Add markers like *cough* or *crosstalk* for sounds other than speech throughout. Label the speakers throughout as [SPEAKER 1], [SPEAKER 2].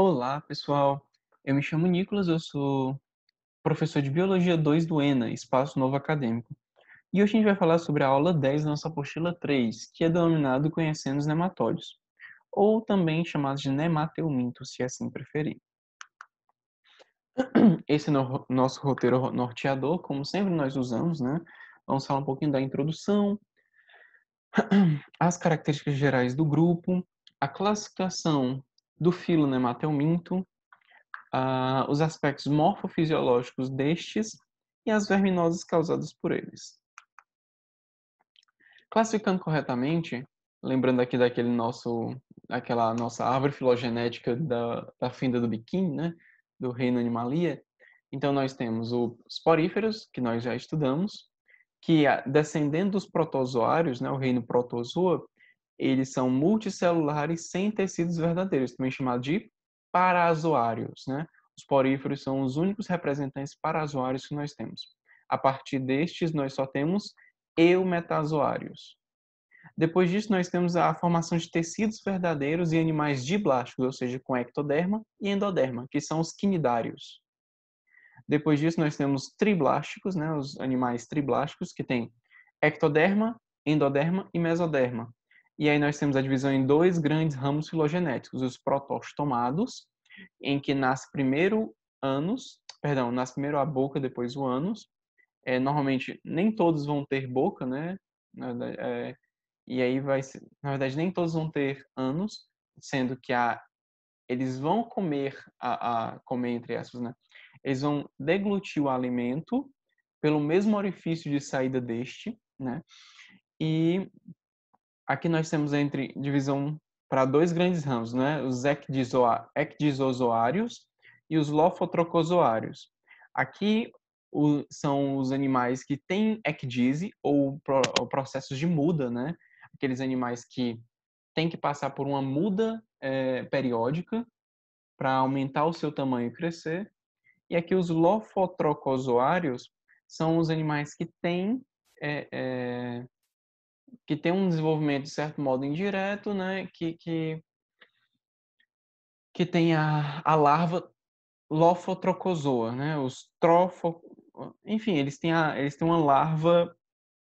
[SPEAKER 1] Olá, pessoal. Eu me chamo Nicolas, eu sou professor de Biologia 2 do ENA, Espaço Novo Acadêmico. E hoje a gente vai falar sobre a aula 10 da nossa apostila 3, que é denominado Conhecendo os nematóides, ou também chamados de Nemateuminto, se assim preferir. *clears throat* Esse é o nosso roteiro norteador, como sempre nós usamos, né? Vamos falar um pouquinho da introdução, *clears throat* as características gerais do grupo, a classificação do filo né, Mateu uh, ah, os aspectos morfofisiológicos destes e as verminoses causadas por eles. Classificando corretamente, lembrando aqui daquele nosso, daquela nossa árvore filogenética da, da fenda do biquíni, né, do reino animalia, então nós temos os poríferos, que nós já estudamos, que ah, descendendo dos protozoários, né, o reino protozoa, eles são multicelulares sem tecidos verdadeiros, também chamados de parazoários. Né? Os poríferos são os únicos representantes parazoários que nós temos. A partir destes, nós só temos eumetazoários. Depois disso, nós temos a formação de tecidos verdadeiros e animais diblásticos, ou seja, com ectoderma e endoderma, que são os quinidários. Depois disso, nós temos triblásticos, né, os animais triblásticos, que têm ectoderma, endoderma e mesoderma. E aí nós temos a divisão em dois grandes ramos filogenéticos, os protostomados, em que nasce primeiro anos, perdão, nasce primeiro a boca, depois o ânus. É, normalmente nem todos vão ter boca, né? É, e aí vai, na verdade nem todos vão ter anos, sendo que a eles vão comer a, a comer entre aspas, né? Eles vão deglutir o alimento pelo mesmo orifício de saída deste, né? E aqui nós temos entre divisão para dois grandes ramos, né? Os ecdizozoários e os lofotrocozoários. Aqui o, são os animais que têm ecdise ou, pro, ou processos de muda, né? Aqueles animais que têm que passar por uma muda é, periódica para aumentar o seu tamanho e crescer. E aqui os lofotrocozoários são os animais que têm é, é, que tem um desenvolvimento de certo modo indireto, né, que, que, que tem a, a larva lofotrocozoa, né, os trofo, enfim, eles têm, a, eles têm uma larva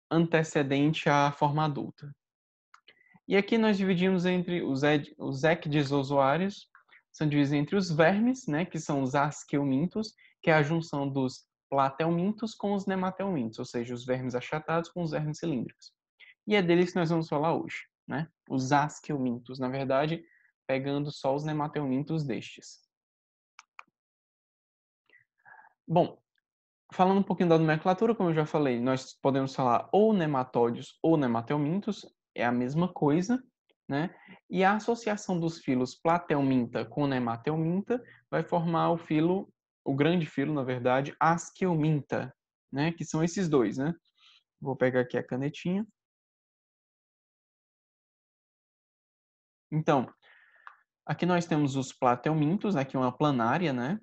[SPEAKER 1] antecedente à forma adulta. E aqui nós dividimos entre os, ed, os ecdizozoários, são divididos entre os vermes, né, que são os asqueomintos, que é a junção dos platelmintos com os nematelmintos, ou seja, os vermes achatados com os vermes cilíndricos. E é deles que nós vamos falar hoje, né? Os asqueomintos, na verdade, pegando só os nematelmintos destes. Bom, falando um pouquinho da nomenclatura, como eu já falei, nós podemos falar ou nematódios ou nematelmintos, é a mesma coisa, né? E a associação dos filos platelminta com nematelminta vai formar o filo, o grande filo, na verdade, asqueominta, né? Que são esses dois, né? Vou pegar aqui a canetinha. Então, aqui nós temos os platelmintos, aqui né, é uma planária, né?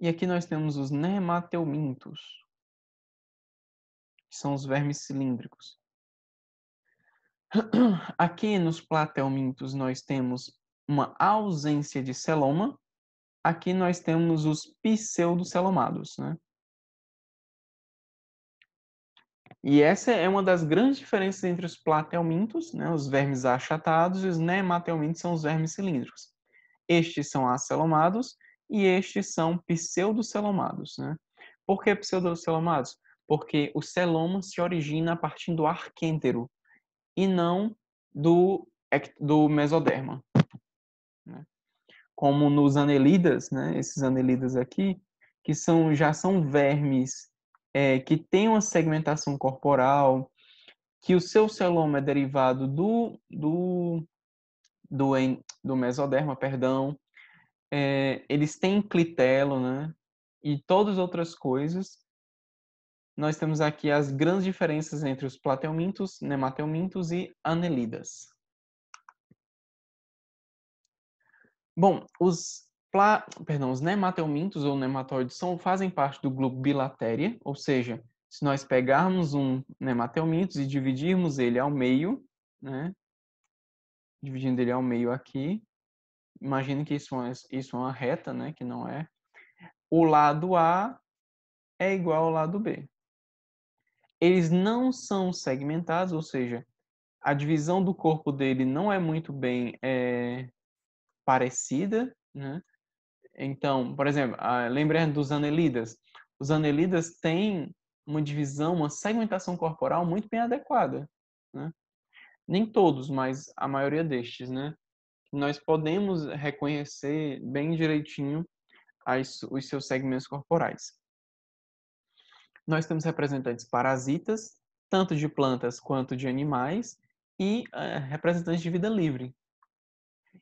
[SPEAKER 1] E aqui nós temos os nematelmintos, que são os vermes cilíndricos. *clears throat* Aqui nos platelmintos nós temos uma ausência de celoma. Aqui nós temos os pseudocelomados, né? E essa é uma das grandes diferenças entre os platelmintos, né, os vermes achatados, e os nematelmintos são os vermes cilíndricos. Estes são acelomados e estes são pseudocelomados. Né? Por que pseudocelomados? Porque o celoma se origina a partir do arquêntero e não do, do mesoderma. Né? Como nos anelidas, né, esses anelidas aqui, que são, já são vermes é, que tem uma segmentação corporal, que o seu celoma é derivado do, do, do, do mesoderma, perdão, é, eles têm clitelo, né? E todas outras coisas. Nós temos aqui as grandes diferenças entre os plateumintos, nematelmintos e anelidas. Bom, os Pla... Perdão, os nematelmintos ou nematóides são, fazem parte do grupo bilatéria, ou seja, se nós pegarmos um nematelmintos e dividirmos ele ao meio, né? Dividindo ele ao meio aqui, imagino que isso é, isso é uma reta, né? Que não é. O lado A é igual ao lado B. Eles não são segmentados, ou seja, a divisão do corpo dele não é muito bem é, parecida, né? Então, por exemplo, ah, lembrando dos anelidas. Os anelidas têm uma divisão, uma segmentação corporal muito bem adequada. Né? Nem todos, mas a maioria destes, né? Nós podemos reconhecer bem direitinho as, os seus segmentos corporais. Nós temos representantes parasitas, tanto de plantas quanto de animais, e uh, representantes de vida livre,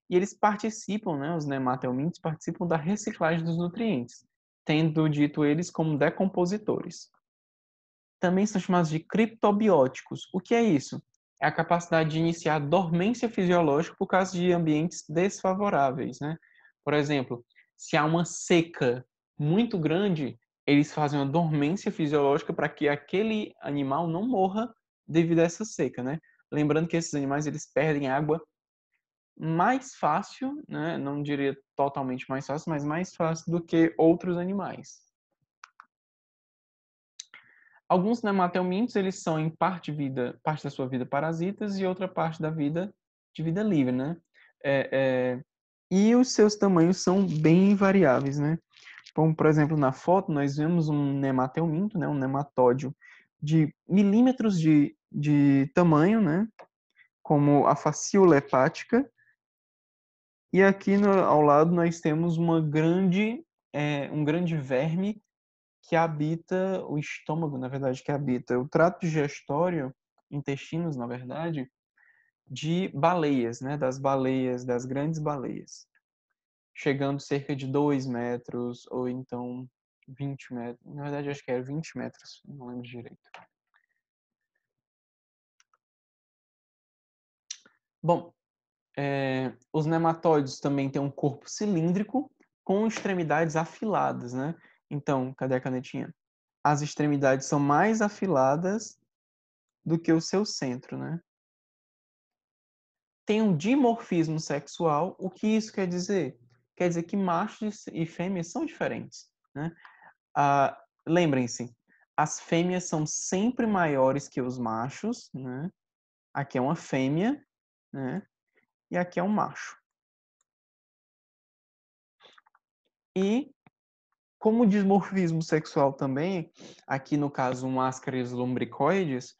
[SPEAKER 1] e eles participam, né, os nematelmintos participam da reciclagem dos nutrientes, tendo dito eles como decompositores. Também são chamados de criptobióticos. O que é isso? É a capacidade de iniciar dormência fisiológica por causa de ambientes desfavoráveis, né? Por exemplo, se há uma seca muito grande, eles fazem uma dormência fisiológica para que aquele animal não morra devido a essa seca, né? Lembrando que esses animais eles perdem água mais fácil, né? não diria totalmente mais fácil, mas mais fácil do que outros animais. Alguns nematelmintos, eles são em parte vida, parte da sua vida parasitas e outra parte da vida de vida livre, né? É, é, e os seus tamanhos são bem variáveis, né? Como, por exemplo, na foto, nós vemos um nematelminto, né? Um nematódio de milímetros de, de tamanho, né? Como a fascíola hepática, e aqui no, ao lado nós temos uma grande, é, um grande verme que habita o estômago, na verdade, que habita o trato digestório, intestinos, na verdade, de baleias, né? Das baleias, das grandes baleias. Chegando cerca de 2 metros, ou então 20 metros. Na verdade, acho que é era 20 metros, não lembro direito. Bom, é, os nematóides também têm um corpo cilíndrico com extremidades afiladas, né? Então, cadê a canetinha? As extremidades são mais afiladas do que o seu centro, né? Tem um dimorfismo sexual. O que isso quer dizer? Quer dizer que machos e fêmeas são diferentes, né? Ah, Lembrem-se, as fêmeas são sempre maiores que os machos, né? Aqui é uma fêmea, né? e aqui é um macho. E como dimorfismo sexual também, aqui no caso máscaras lumbricoides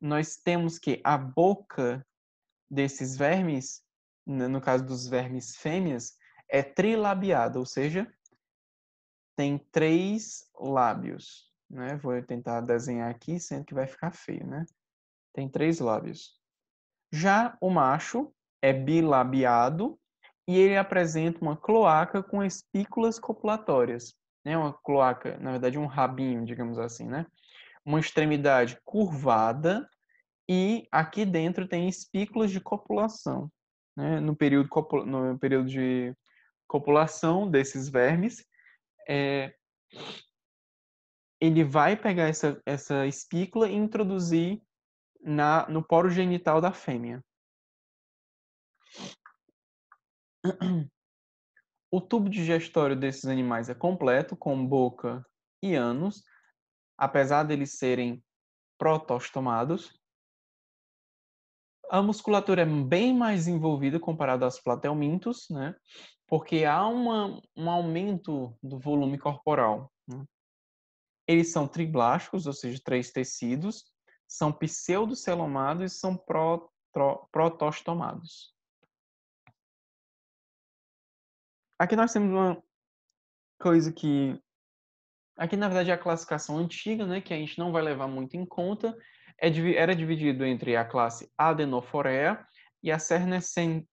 [SPEAKER 1] nós temos que a boca desses vermes, no caso dos vermes fêmeas, é trilabiada, ou seja, tem três lábios. Né? Vou tentar desenhar aqui, sendo que vai ficar feio, né? Tem três lábios. Já o macho, é bilabiado e ele apresenta uma cloaca com espículas copulatórias, né? Uma cloaca, na verdade, um rabinho, digamos assim, né? Uma extremidade curvada e aqui dentro tem espículas de copulação, né? No período no período de copulação desses vermes, é, ele vai pegar essa, essa espícula e introduzir na, no poro genital da fêmea. O tubo digestório desses animais é completo, com boca e ânus, apesar deles serem protostomados. A musculatura é bem mais envolvida comparada aos platelmintos, né? Porque há uma, um aumento do volume corporal. Né? Eles são triblásticos, ou seja, três tecidos, são pseudocelomados e são protro, protostomados. Aqui nós temos uma coisa que. Aqui, na verdade, é a classificação antiga, né, que a gente não vai levar muito em conta. É, era dividido entre a classe Adenoforea e a Cernecernentae,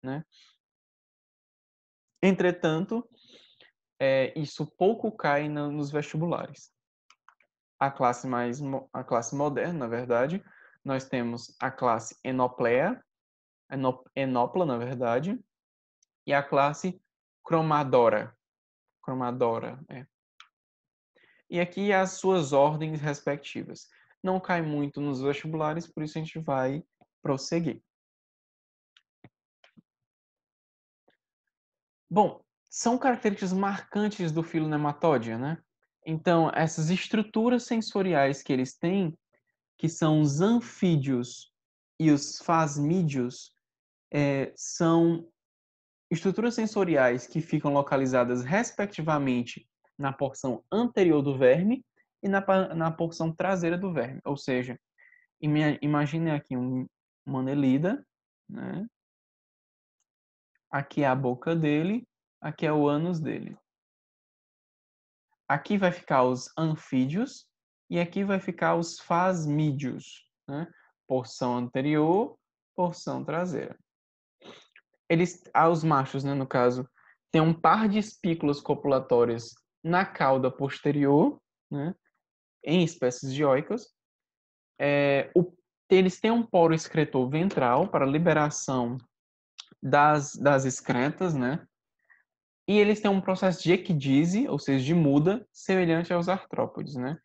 [SPEAKER 1] né? Entretanto, é, isso pouco cai nos vestibulares. A classe mais a classe moderna, na verdade, nós temos a classe Enoplea, enop, Enopla, na verdade, e a classe cromadora, cromadora, é. E aqui as suas ordens respectivas. Não cai muito nos vestibulares, por isso a gente vai prosseguir. Bom, são características marcantes do filo nematódia, né? Então, essas estruturas sensoriais que eles têm, que são os anfídeos e os fasmídeos, é, são estruturas sensoriais que ficam localizadas respectivamente na porção anterior do verme e na, na porção traseira do verme. Ou seja, imagine aqui um, uma anelida, né? Aqui é a boca dele, aqui é o ânus dele. Aqui vai ficar os anfídeos e aqui vai ficar os fasmídeos, né? Porção anterior, porção traseira eles, aos ah, machos, né, no caso, tem um par de espículas copulatórias na cauda posterior, né, em espécies dioicas. É, o, eles têm um poro excretor ventral para liberação das, das excretas, né? E eles têm um processo de equidise, ou seja, de muda, semelhante aos artrópodes, né?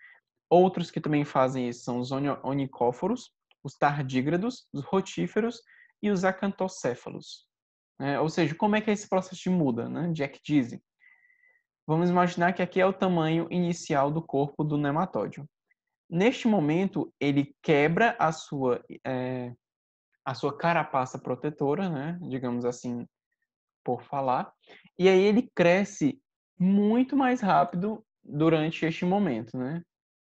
[SPEAKER 1] Outros que também fazem isso são os onicóforos, os tardígrados, os rotíferos e os acantocéfalos. É, ou seja, como é que esse processo de muda, né? Jack Dizzy. Vamos imaginar que aqui é o tamanho inicial do corpo do nematódio. Neste momento, ele quebra a sua, é, a sua carapaça protetora, né? digamos assim, por falar, e aí ele cresce muito mais rápido durante este momento. Né?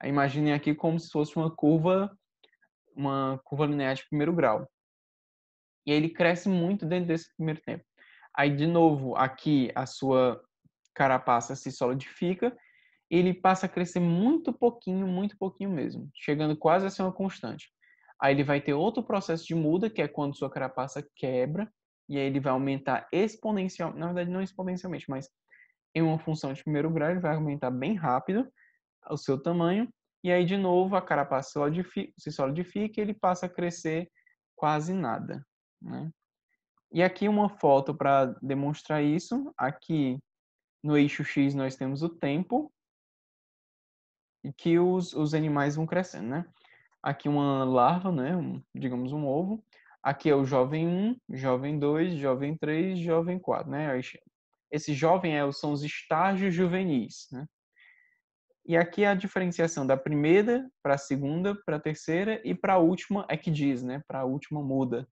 [SPEAKER 1] Imaginem aqui como se fosse uma curva, uma curva linear de primeiro grau. E ele cresce muito dentro desse primeiro tempo. Aí, de novo, aqui a sua carapaça se solidifica, ele passa a crescer muito pouquinho, muito pouquinho mesmo, chegando quase a ser uma constante. Aí ele vai ter outro processo de muda, que é quando sua carapaça quebra, e aí ele vai aumentar exponencialmente, na verdade não exponencialmente, mas em uma função de primeiro grau, ele vai aumentar bem rápido o seu tamanho, e aí de novo a carapaça se solidifica, se solidifica e ele passa a crescer quase nada. Né? E aqui uma foto para demonstrar isso. Aqui no eixo X nós temos o tempo e que os, os animais vão crescendo, né? Aqui uma larva, né? Um, digamos um ovo. Aqui é o jovem 1, jovem 2, jovem 3, jovem 4, né? Esse jovem é, são os estágios juvenis, né? E aqui a diferenciação da primeira para a segunda, para a terceira e para a última é que diz, né? Para a última muda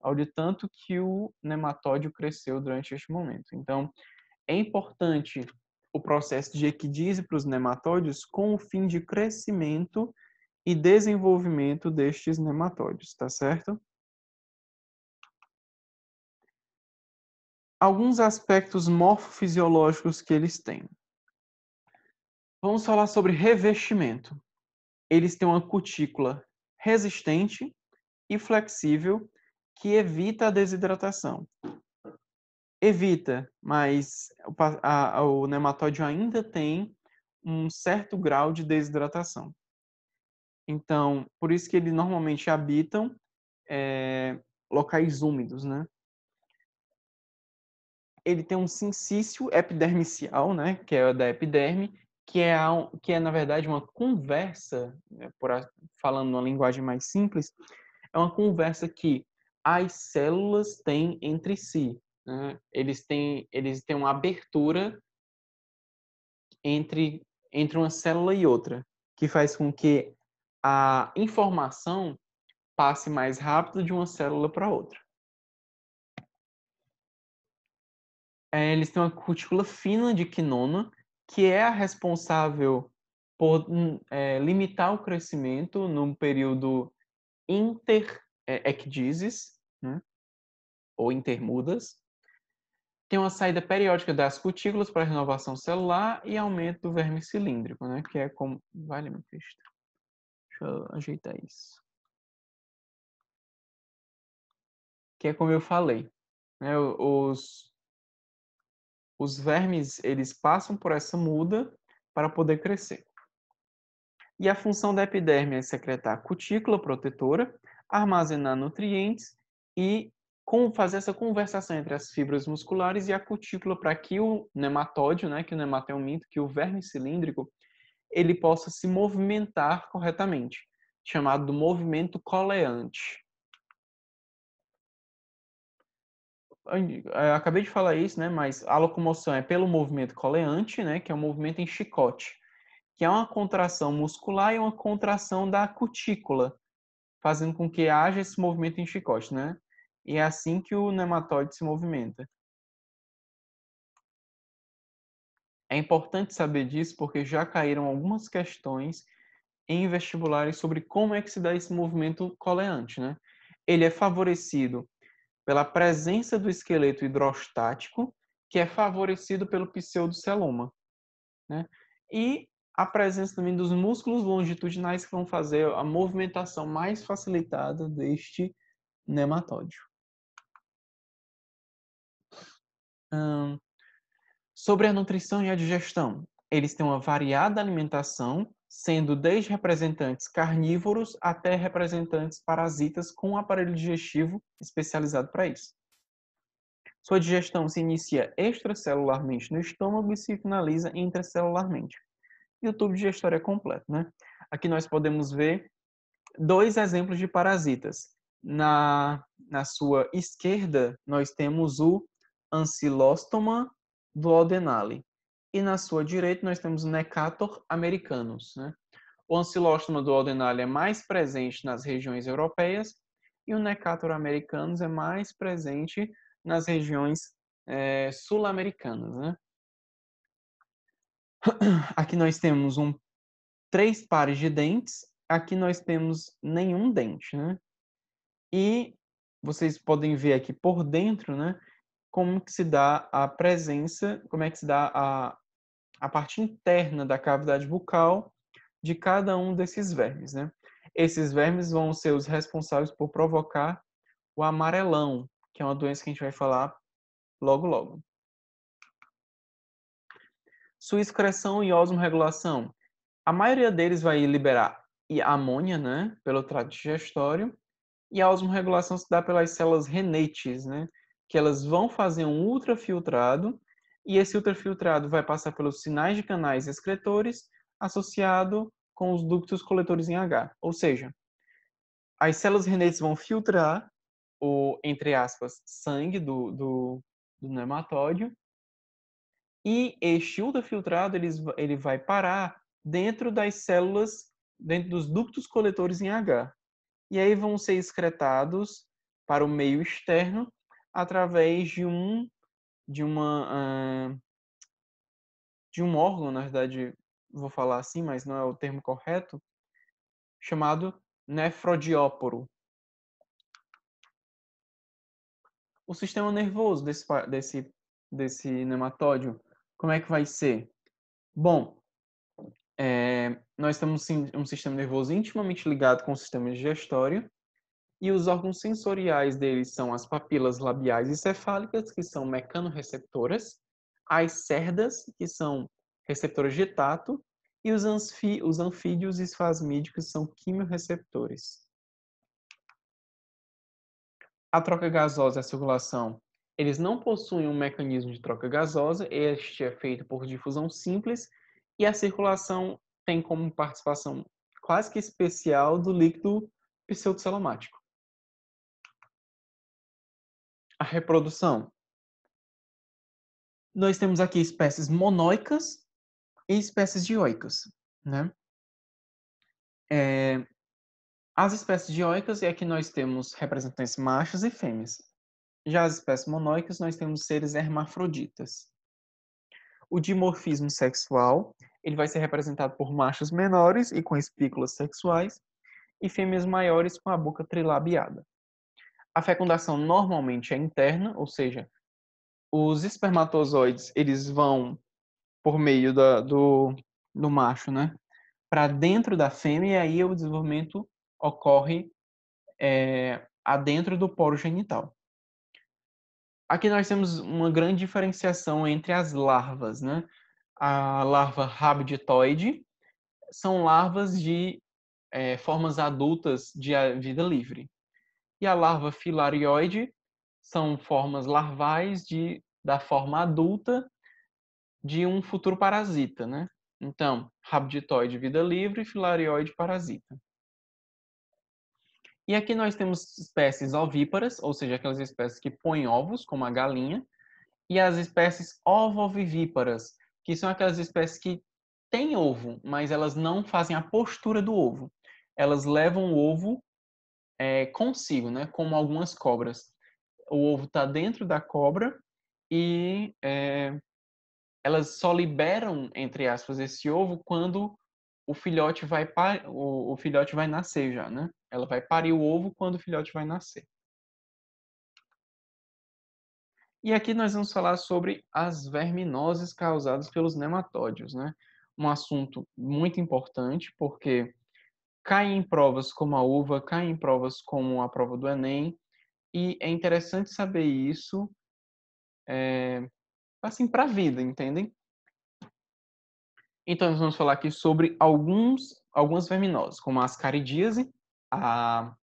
[SPEAKER 1] ao de tanto que o nematódio cresceu durante este momento. Então, é importante o processo de equidise para os nematódios com o fim de crescimento e desenvolvimento destes nematódios, tá certo? Alguns aspectos morfofisiológicos que eles têm. Vamos falar sobre revestimento. Eles têm uma cutícula resistente e flexível que evita a desidratação. Evita, mas a, o nematóide ainda tem um certo grau de desidratação. Então, por isso que eles normalmente habitam é, locais úmidos, né? Ele tem um sincício epidermicial, né, que é da epiderme, que é, a, que é na verdade uma conversa, né, por, falando uma linguagem mais simples, é uma conversa que as células têm entre si. Né? Eles, têm, eles têm uma abertura entre, entre uma célula e outra, que faz com que a informação passe mais rápido de uma célula para outra. É, eles têm uma cutícula fina de quinona, que é a responsável por hum, é, limitar o crescimento num período inter é, né? ou intermudas. Tem uma saída periódica das cutículas para renovação celular e aumento do verme cilíndrico, né? que é como. Vale, meu Cristo. Deixa eu ajeitar isso. Que é como eu falei. Né? Os, os vermes eles passam por essa muda para poder crescer. E a função da epiderme é secretar cutícula protetora, armazenar nutrientes e com, fazer essa conversação entre as fibras musculares e a cutícula para que o nematóide, né, que o nematelminto, que o verme cilíndrico, ele possa se movimentar corretamente, chamado movimento coleante. Eu é, acabei de falar isso, né, mas a locomoção é pelo movimento coleante, né, que é um movimento em chicote, que é uma contração muscular e uma contração da cutícula, fazendo com que haja esse movimento em chicote, né? E é assim que o nematóide se movimenta. É importante saber disso porque já caíram algumas questões em vestibulares sobre como é que se dá esse movimento coleante, né? Ele é favorecido pela presença do esqueleto hidrostático, que é favorecido pelo pseudoceloma, né? E a presença também dos músculos longitudinais que vão fazer a movimentação mais facilitada deste nematódio. Um, sobre a nutrição e a digestão, eles têm uma variada alimentação, sendo desde representantes carnívoros até representantes parasitas com um aparelho digestivo especializado para isso. Sua digestão se inicia extracelularmente no estômago e se finaliza intracelularmente. E o tubo digestório é completo, né? Aqui nós podemos ver dois exemplos de parasitas. Na, na sua esquerda, nós temos o Ancilostoma do Aldenale. E na sua direita nós temos o Necator americanus. Né? O Ancilostoma do Aldenale é mais presente nas regiões europeias e o Necator americanus é mais presente nas regiões é, sul-americanas. Né? *clears throat* Aqui nós temos um, três pares de dentes, aqui nós temos nenhum dente. Né? E vocês podem ver aqui por dentro, né? como que se dá a presença, como é que se dá a, a parte interna da cavidade bucal de cada um desses vermes, né? Esses vermes vão ser os responsáveis por provocar o amarelão, que é uma doença que a gente vai falar logo logo. Sua excreção e osmorregulação. A maioria deles vai liberar amônia, né, pelo trato digestório, e a osmorregulação se dá pelas células renetes, né, que elas vão fazer um ultrafiltrado e esse ultrafiltrado vai passar pelos sinais de canais excretores associado com os ductos coletores em H. Ou seja, as células renetes vão filtrar o, entre aspas, sangue do, do, do nematóide e este ultrafiltrado ele, ele vai parar dentro das células, dentro dos ductos coletores em H. E aí vão ser excretados para o meio externo através de um de uma uh, de um órgão, na verdade, vou falar assim, mas não é o termo correto, chamado nefrodióporo. O sistema nervoso desse desse desse nematódio, como é que vai ser? Bom, é, nós temos um sistema nervoso intimamente ligado com o sistema digestório e os órgãos sensoriais deles são as papilas labiais e cefálicas, que são mecanoreceptoras, as cerdas, que são receptores de tato, e os, anfíbios os anfídeos esfasmídicos são quimioreceptores. A troca gasosa e a circulação, eles não possuem um mecanismo de troca gasosa, este é feito por difusão simples, e a circulação tem como participação quase que especial do líquido pseudocelomático a reprodução. Nós temos aqui espécies monoicas e espécies dioicas, né? É, as espécies dioicas é que nós temos representantes machos e fêmeas. Já as espécies monoicas, nós temos seres hermafroditas. O dimorfismo sexual, ele vai ser representado por machos menores e com espículas sexuais, e fêmeas maiores com a boca trilabiada. A fecundação normalmente é interna, ou seja, os espermatozoides eles vão por meio da, do, do macho, né? Para dentro da fêmea, e aí o desenvolvimento ocorre é, adentro do poro genital. Aqui nós temos uma grande diferenciação entre as larvas, né? A larva rabditoide são larvas de é, formas adultas de vida livre e a larva filarioide são formas larvais de, da forma adulta de um futuro parasita, né? Então, rabditoide, vida livre, filarioide, parasita. E aqui nós temos espécies ovíparas, ou seja, aquelas espécies que põem ovos, como a galinha, e as espécies ovovivíparas, que são aquelas espécies que têm ovo, mas elas não fazem a postura do ovo. Elas levam o ovo é, consigo, né? Como algumas cobras. O ovo está dentro da cobra e é, elas só liberam, entre aspas, esse ovo quando o filhote vai par... o, filhote vai nascer já, né? Ela vai parir o ovo quando o filhote vai nascer. E aqui nós vamos falar sobre as verminoses causadas pelos nematódios, né? Um assunto muito importante porque caem em provas como a uva, caem em provas como a prova do Enem, e é interessante saber isso, é, assim, para a vida, entendem? Então, nós vamos falar aqui sobre alguns, algumas verminoses, como a ascaridíase, a,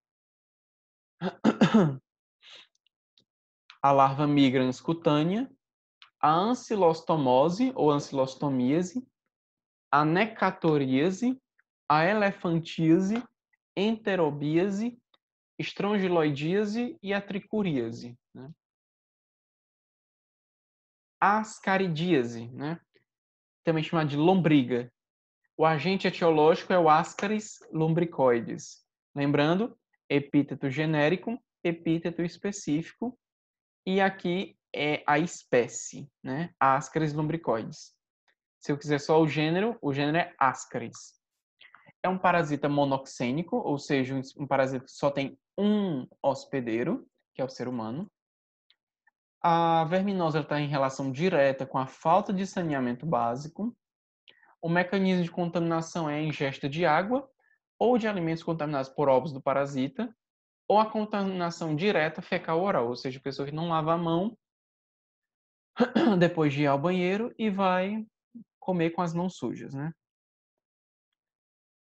[SPEAKER 1] *coughs* a larva migrans cutânea, a ancilostomose ou ancilostomíase, a necatoríase, a elefantíase, enterobíase, estrongiloidíase e a tricuríase. Né? Ascaridíase, né? também chamada de lombriga. O agente etiológico é o Ascaris lombricoides. Lembrando, epíteto genérico, epíteto específico, e aqui é a espécie, né? Ascaris lombricoides. Se eu quiser só o gênero, o gênero é Ascaris é um parasita monoxênico, ou seja, um parasita que só tem um hospedeiro, que é o ser humano. A verminose está em relação direta com a falta de saneamento básico. O mecanismo de contaminação é a ingesta de água ou de alimentos contaminados por ovos do parasita, ou a contaminação direta fecal-oral, ou seja, a pessoa que não lava a mão *clears throat* depois de ir ao banheiro e vai comer com as mãos sujas, né?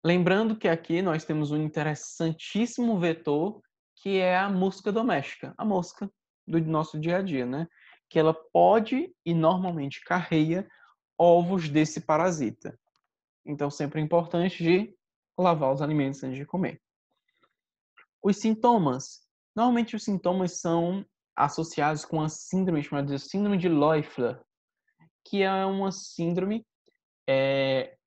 [SPEAKER 1] Lembrando que aqui nós temos um interessantíssimo vetor que é a mosca doméstica, a mosca do nosso dia a dia, né? Que ela pode e normalmente carreia ovos desse parasita. Então, sempre é importante de lavar os alimentos antes de comer. Os sintomas. Normalmente, os sintomas são associados com a síndrome chamada de síndrome de Loeffler, que é uma síndrome é,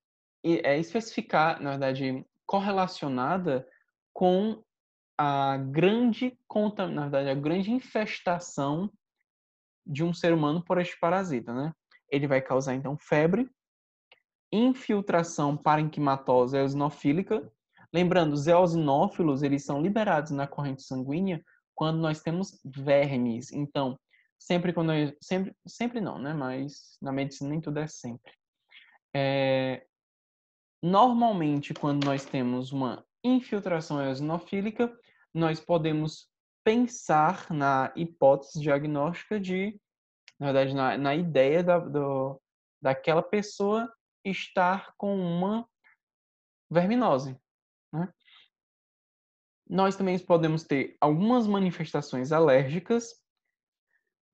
[SPEAKER 1] é, especificar, na verdade, correlacionada com a grande na verdade, a grande infestação de um ser humano por este parasita, né? Ele vai causar então febre, infiltração parenquimatosa eosinofílica. Lembrando, os eosinófilos, eles são liberados na corrente sanguínea quando nós temos vermes. Então, sempre quando eu, sempre sempre não, né? Mas na medicina nem tudo é sempre. É, Normalmente, quando nós temos uma infiltração eosinofílica, nós podemos pensar na hipótese diagnóstica de, na verdade, na, na ideia da, do, daquela pessoa estar com uma verminose. Né? Nós também podemos ter algumas manifestações alérgicas,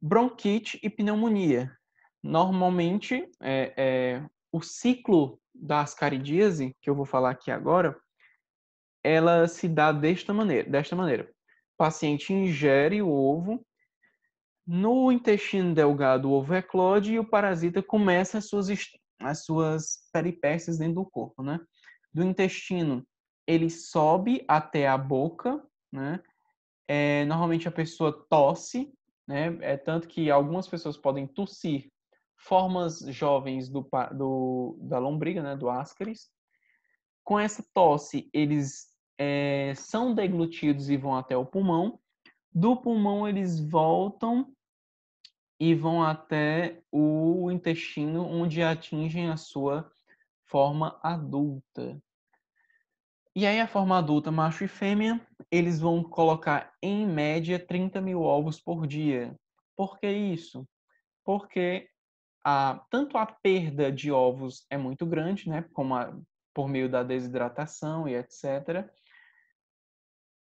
[SPEAKER 1] bronquite e pneumonia. Normalmente, é, é, o ciclo da ascaridíase, que eu vou falar aqui agora, ela se dá desta maneira, desta maneira. O paciente ingere o ovo, no intestino delgado o ovo eclode e o parasita começa as suas, as suas peripécias dentro do corpo, né? Do intestino, ele sobe até a boca, né? É, normalmente a pessoa tosse, né? É tanto que algumas pessoas podem tossir formas jovens do, do da lombriga, né, do ascaris. Com essa tosse, eles é, são deglutidos e vão até o pulmão. Do pulmão, eles voltam e vão até o intestino, onde atingem a sua forma adulta. E aí, a forma adulta, macho e fêmea, eles vão colocar em média 30 mil ovos por dia. Por que isso? Porque a, tanto a perda de ovos é muito grande, né, como a, por meio da desidratação e etc.,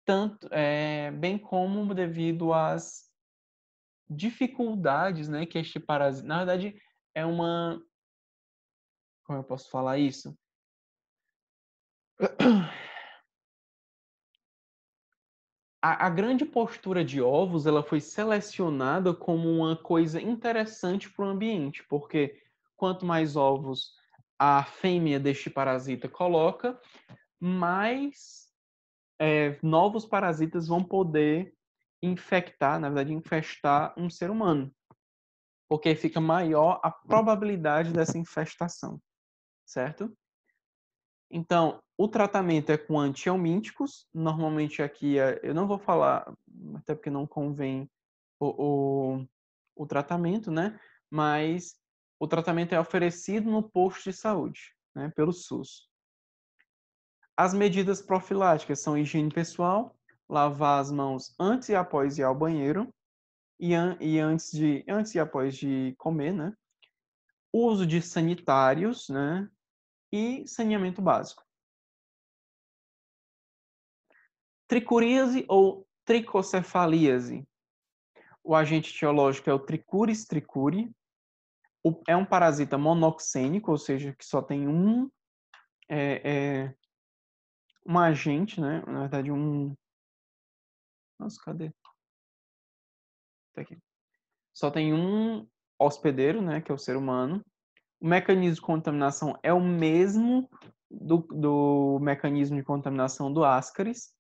[SPEAKER 1] tanto, é, bem como devido às dificuldades né, que este parasita. Na verdade, é uma. Como eu posso falar isso? a, a grande postura de ovos ela foi selecionada como uma coisa interessante para o ambiente, porque quanto mais ovos a fêmea deste parasita coloca, mais é, novos parasitas vão poder infectar, na verdade, infestar um ser humano. Porque fica maior a probabilidade dessa infestação, certo? Então, o tratamento é com antielmínticos. Normalmente aqui é, eu não vou falar, até porque não convém o, o, o tratamento, né? Mas o tratamento é oferecido no posto de saúde, né? pelo SUS. As medidas profiláticas são higiene pessoal, lavar as mãos antes e após ir ao banheiro e, an e antes, de, antes e após de comer, né? uso de sanitários, né? e saneamento básico. Tricuríase ou tricocefalíase. O agente etiológico é o Tricuris tricuri. É um parasita monoxênico, ou seja, que só tem um, é, é, um agente, né? Na verdade, um. Nossa, cadê? Tá aqui. Só tem um hospedeiro, né? Que é o ser humano o mecanismo de contaminação é o mesmo do, do mecanismo de contaminação do ascaris.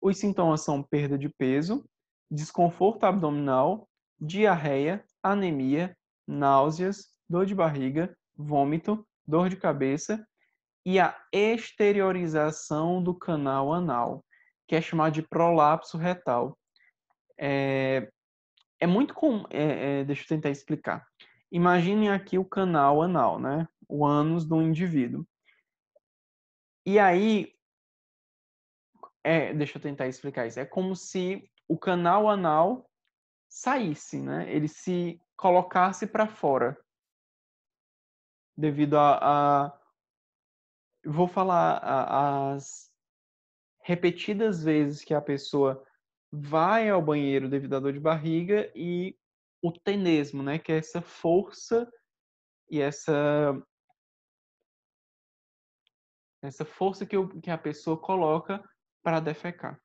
[SPEAKER 1] Os sintomas são perda de peso, desconforto abdominal, diarreia, anemia, náuseas, dor de barriga, vômito, dor de cabeça e a exteriorização do canal anal, que é chamado de prolapso retal. É, é muito comum. É, é, deixa eu tentar explicar. Imaginem aqui o canal anal, né? O ânus do indivíduo. E aí, é, deixa eu tentar explicar isso. É como se o canal anal saísse, né? Ele se colocasse para fora, devido a, a vou falar a, as repetidas vezes que a pessoa vai ao banheiro devido à dor de barriga e o tenesmo, né? Que é essa força e essa essa força que, eu, que a pessoa coloca para defecar.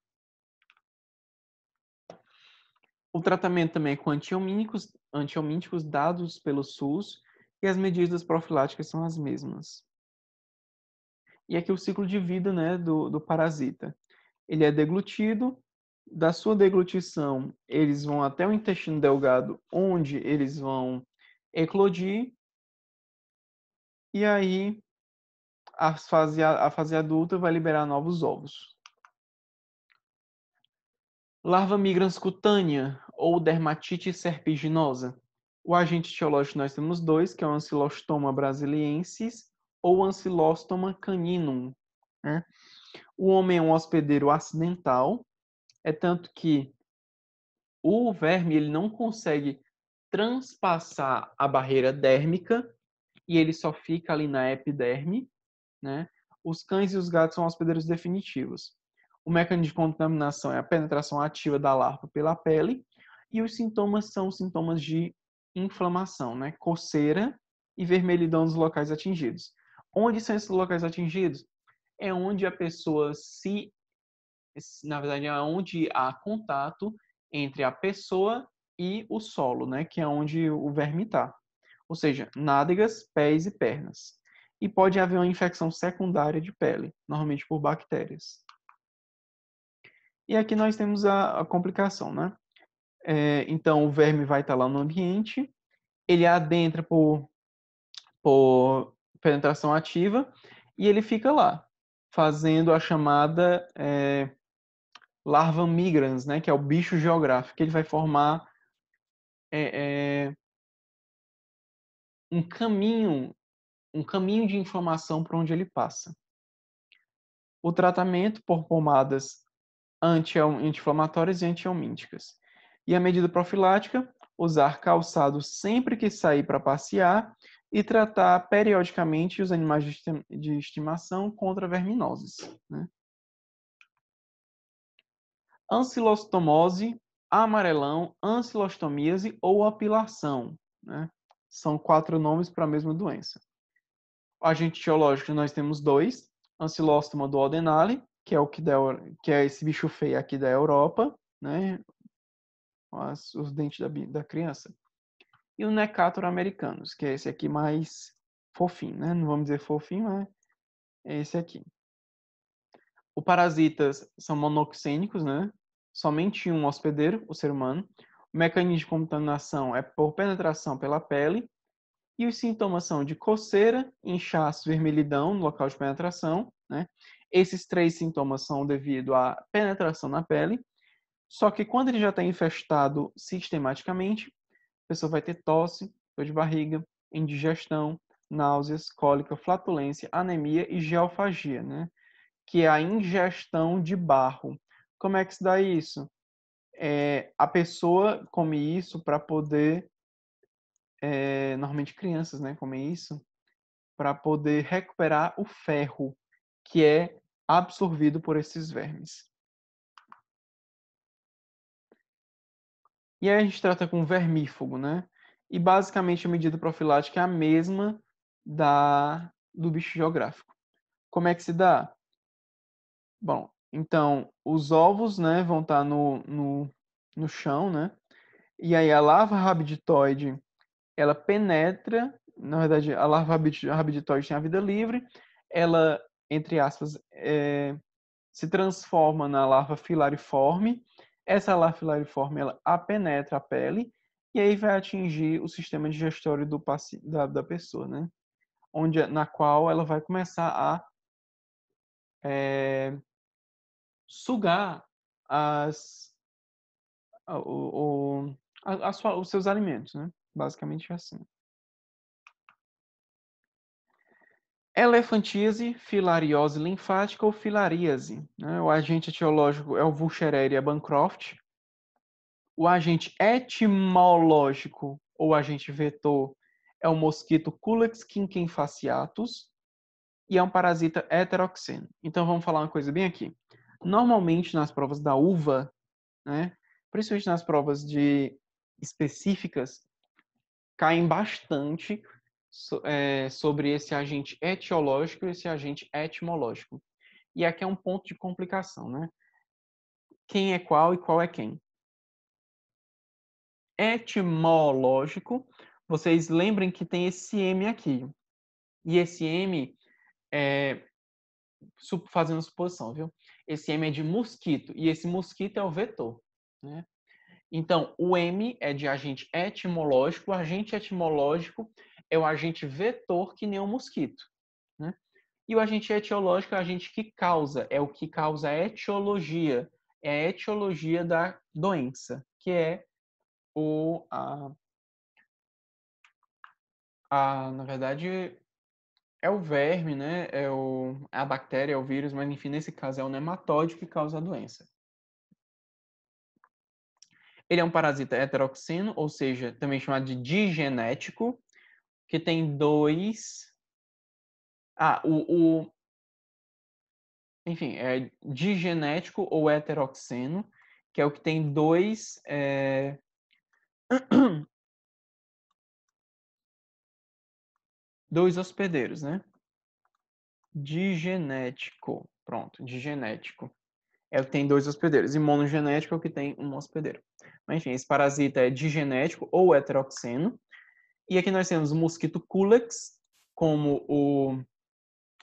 [SPEAKER 1] O tratamento também é com antiomínicos, antiomínicos dados pelo SUS e as medidas profiláticas são as mesmas. E aqui o ciclo de vida né, do, do parasita. Ele é deglutido, da sua deglutição, eles vão até o intestino delgado, onde eles vão eclodir. E aí, a fase, a fase adulta vai liberar novos ovos. Larva migrans cutânea ou dermatite serpiginosa. O agente etiológico nós temos dois, que é o Ancilostoma brasiliensis ou Ancilostoma caninum. Né? O homem é um hospedeiro acidental, é tanto que o verme ele não consegue transpassar a barreira dérmica e ele só fica ali na epiderme, né? Os cães e os gatos são hospedeiros definitivos. O mecanismo de contaminação é a penetração ativa da larva pela pele e os sintomas são sintomas de inflamação, né? Coceira e vermelhidão nos locais atingidos. Onde são esses locais atingidos? É onde a pessoa se na verdade, é onde há contato entre a pessoa e o solo, né, que é onde o verme está. Ou seja, nádegas, pés e pernas. E pode haver uma infecção secundária de pele, normalmente por bactérias. E aqui nós temos a, a complicação, né? É, então, o verme vai estar tá lá no ambiente, ele adentra por, por penetração ativa e ele fica lá, fazendo a chamada é, larva migrans, né, que é o bicho geográfico, ele vai formar é, é, um caminho, um caminho de informação por onde ele passa. O tratamento por pomadas anti-inflamatórias e antielmínticas. E a medida profilática, usar calçado sempre que sair para passear e tratar periodicamente os animais de estimação contra verminoses. Né? ancilostomose, amarelão, ancilostomíase ou apilação. Né? São quatro nomes para a mesma doença. Agentes etiológicos nós temos dois, ancilostoma do Aldenale, que é, o que, que é esse bicho feio aqui da Europa, né? As, os dentes da, da criança. E o Necator americanus, que é esse aqui mais fofinho, né? Não vamos dizer fofinho, mas é esse aqui. O parasitas são monoxênicos, né? somente um hospedeiro, o ser humano. O mecanismo de contaminação é por penetração pela pele. E os sintomas são de coceira, inchaço, vermelhidão no local de penetração. Né? Esses três sintomas são devido à penetração na pele. Só que quando ele já está infestado sistematicamente, a pessoa vai ter tosse, dor de barriga, indigestão, náuseas, cólica, flatulência, anemia e geofagia, né? que é a ingestão de barro. Como é que se dá isso? É, a pessoa come isso para poder, é, normalmente crianças, né, comem isso para poder recuperar o ferro que é absorvido por esses vermes. E aí a gente trata com vermífugo, né? E basicamente a medida profilática é a mesma da do bicho geográfico. Como é que se dá? Bom, então, os ovos, né, vão estar tá no, no, no chão, né? E aí a larva rabiditoide, ela penetra, na verdade, a larva rabiditoide tem a vida livre, ela, entre aspas, é, se transforma na larva filariforme, essa larva filariforme, ela a penetra a pele, e aí vai atingir o sistema digestório do, da, da pessoa, né? Onde, na qual ela vai começar a é, sugar as, o, a, a sua, os seus alimentos, né? Basicamente é assim. Elefantíase, filariose linfática ou filaríase. Né? O agente etiológico é o Wuchereria bancroft. O agente etimológico ou agente vetor é o mosquito Culex quinquenfaciatus e é um parasita heteroxeno. Então vamos falar uma coisa bem aqui. Normalmente nas provas da uva, né, principalmente nas provas de específicas, caem bastante so, é, sobre esse agente etiológico e esse agente etimológico. E aqui é um ponto de complicação, né? Quem é qual e qual é quem? Etimológico, vocês lembrem que tem esse M aqui. E esse M é fazendo suposição, viu? Esse M é de mosquito e esse mosquito é o vetor. Né? Então, o M é de agente etimológico. O agente etimológico é o agente vetor que nem o mosquito. Né? E o agente etiológico é o agente que causa, é o que causa a etiologia, é a etiologia da doença, que é o, a, a, na verdade, é o verme, né? É o, a bactéria, é o vírus, mas enfim, nesse caso é o nematóide que causa a doença. Ele é um parasita heteroxeno, ou seja, também chamado de digenético, que tem dois. Ah, o. o... Enfim, é digenético ou heteroxeno, que é o que tem dois. É... *clears throat* dois hospedeiros, né? Digenético. Pronto, digenético. É o que tem dois hospedeiros. E monogenético é o que tem um hospedeiro. Mas, enfim, esse parasita é digenético ou heteroxeno. E aqui nós temos o mosquito culex como o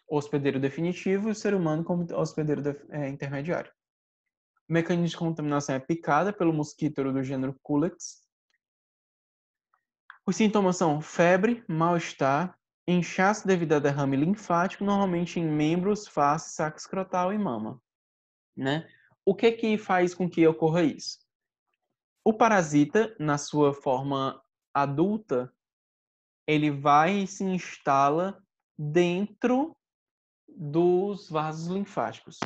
[SPEAKER 1] hospedeiro definitivo e o ser humano como hospedeiro é, intermediário. O mecanismo de contaminação é picada pelo mosquito do gênero culex. Os sintomas são febre, mal-estar, Inchaço devido a derrame linfático, normalmente em membros, face, saco escrotal e mama. Né? O que que faz com que ocorra isso? O parasita, na sua forma adulta, ele vai e se instala dentro dos vasos linfáticos,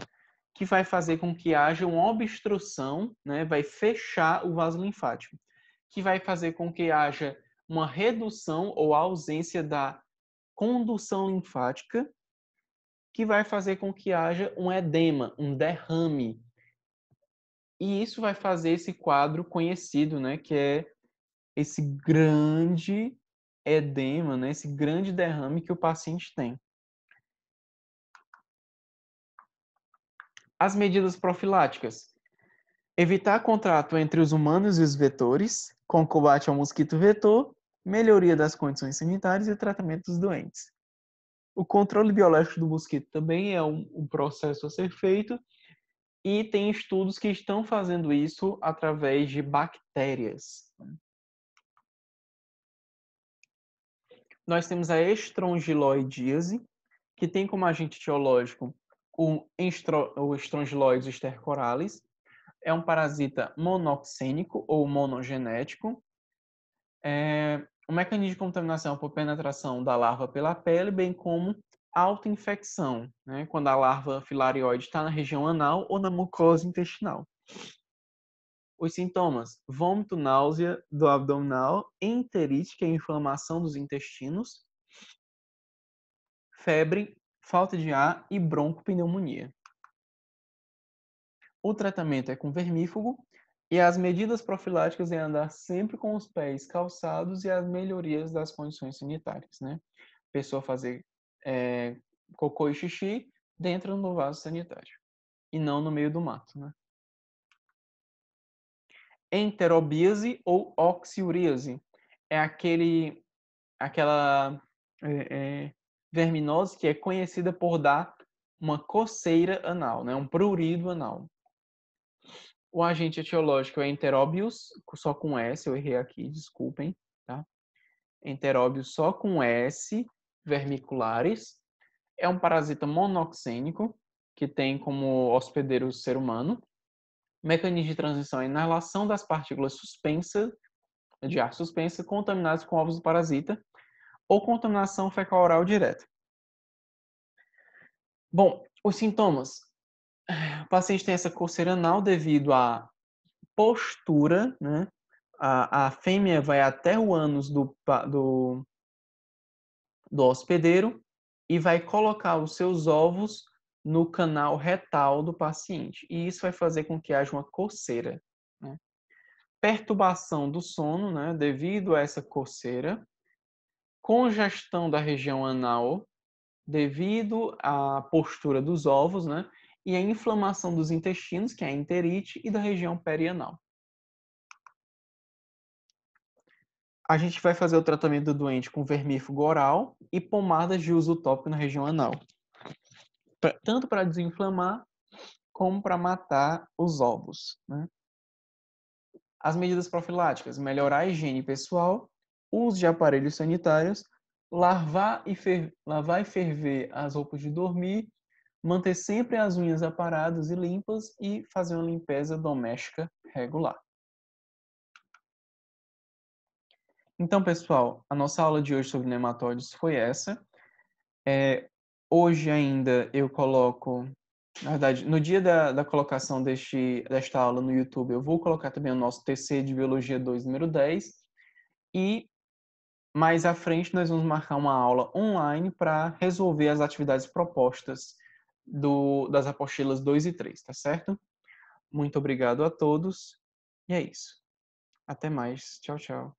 [SPEAKER 1] que vai fazer com que haja uma obstrução, né? vai fechar o vaso linfático, que vai fazer com que haja uma redução ou ausência da condução linfática, que vai fazer com que haja um edema, um derrame. E isso vai fazer esse quadro conhecido, né, que é esse grande edema, né, esse grande derrame que o paciente tem. As medidas profiláticas. Evitar contato entre os humanos e os vetores, com combate ao mosquito vetor melhoria das condições sanitárias e tratamento dos doentes. O controle biológico do mosquito também é um, um processo a ser feito e tem estudos que estão fazendo isso através de bactérias. Nós temos a estrongiloidíase, que tem como agente etiológico o, o estrongiloides estercoralis. É um parasita monoxênico ou monogenético. É, o mecanismo de contaminação por penetração da larva pela pele, bem como autoinfecção, né, quando a larva filarioide está na região anal ou na mucosa intestinal. Os sintomas: vômito, náusea do abdominal, enterite, que é inflamação dos intestinos, febre, falta de ar e broncopneumonia. O tratamento é com vermífugo, e as medidas profiláticas é andar sempre com os pés calçados e as melhorias das condições sanitárias, né? A pessoa fazer é, cocô e xixi dentro do vaso sanitário e não no meio do mato, né? Enterobíase ou oxiuríase é aquele, aquela é, é, verminose que é conhecida por dar uma coceira anal, né? Um prurido anal. O agente etiológico é enteróbios, só com S, eu errei aqui, desculpem, tá? Enteróbios só com S, vermiculares. É um parasita monoxênico, que tem como hospedeiro o ser humano. Mecanismo de transmissão é inalação das partículas suspensas, de ar suspensa, contaminadas com ovos do parasita, ou contaminação fecal-oral direta. Bom, os sintomas o paciente tem essa coceira anal devido à postura, né? A, a fêmea vai até o ânus do, do, do hospedeiro e vai colocar os seus ovos no canal retal do paciente. E isso vai fazer com que haja uma coceira. Né? Perturbação do sono, né, devido a essa coceira. Congestão da região anal, devido à postura dos ovos, né? e a inflamação dos intestinos, que é a enterite, e da região perianal. A gente vai fazer o tratamento do doente com vermífugo oral e pomadas de uso tópico na região anal, tanto para desinflamar como para matar os ovos. Né? As medidas profiláticas: melhorar a higiene pessoal, uso de aparelhos sanitários, lavar e, lavar e ferver as roupas de dormir manter sempre as unhas aparadas e limpas e fazer uma limpeza doméstica regular. Então, pessoal, a nossa aula de hoje sobre nematóides foi essa. É, hoje ainda eu coloco, na verdade, no dia da, da colocação deste, desta aula no YouTube, eu vou colocar também o nosso TC de Biologia 2, número 10. E mais à frente nós vamos marcar uma aula online para resolver as atividades propostas do, das apostilas 2 e 3, tá certo? Muito obrigado a todos e é isso. Até mais. Tchau, tchau.